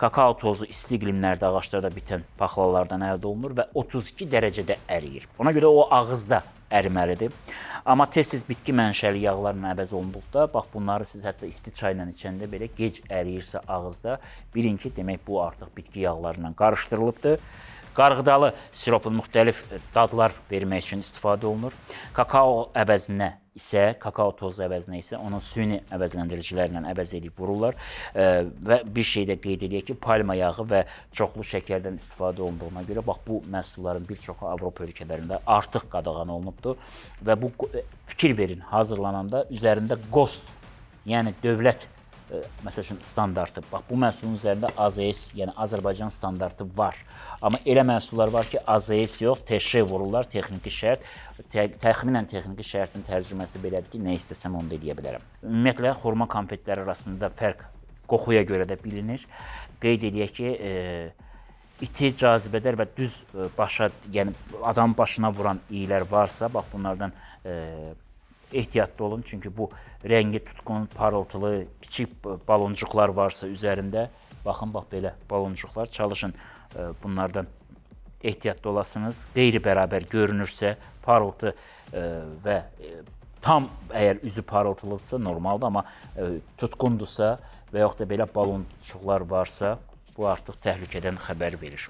Kakao tozu isti iqlimlərdə ağaclarda bitən paxlalardan əldə olunur və 32 dərəcədə əriyir. Ona görə o ağızda əriməlidir. Amma tez-tez bitki mənşəli yağlarla əvəz olunduqda, bax bunları siz hətta isti çayla içəndə belə gec əriyirsə ağızda, bilin ki, demək bu artıq bitki yağları ilə qarışdırılıbdır. Qarğıdalı siropun müxtəlif e, dadlar vermək üçün istifadə olunur. Kakao əvəzinə isə kakao toz əvəzinə isə onu süni əvəzləndiricilərlə əvəz edib vururlar e, və bir şey də qeyd edək ki, palma yağı və çoxlu şəkərdən istifadə olunduğuna görə bax bu məhsulların bir çoxu Avropa ölkələrində artıq qadağan olunubdur və bu e, fikir verin hazırlananda üzərində qost, yəni dövlət məsəl üçün standartı. Bax bu məhsulun üzərində AZS, yəni Azərbaycan standartı var. Amma elə məhsullar var ki, AZS yox, TŞ vururlar, texniki şərt. Tə təxminən texniki şərtin tərcüməsi belədir ki, nə istəsəm onu da eləyə bilərəm. Ümumiyyətlə xurma konfetləri arasında fərq qoxuya görə də bilinir. Qeyd eləyək ki, e, iti cazibədar və düz başa, yəni adam başına vuran iylər varsa, bax bunlardan e, ehtiyatlı olun. Çünki bu rəngi tutqun, parıltılı, kiçik baloncuqlar varsa üzərində, baxın, bax belə baloncuqlar çalışın e, bunlardan ehtiyatlı olasınız. Qeyri-bərabər görünürsə, parıltı e, və e, tam əgər üzü parıltılıdsa normaldır, amma tutqundursa və yaxud da belə baloncuqlar varsa, bu artıq təhlükədən xəbər verir.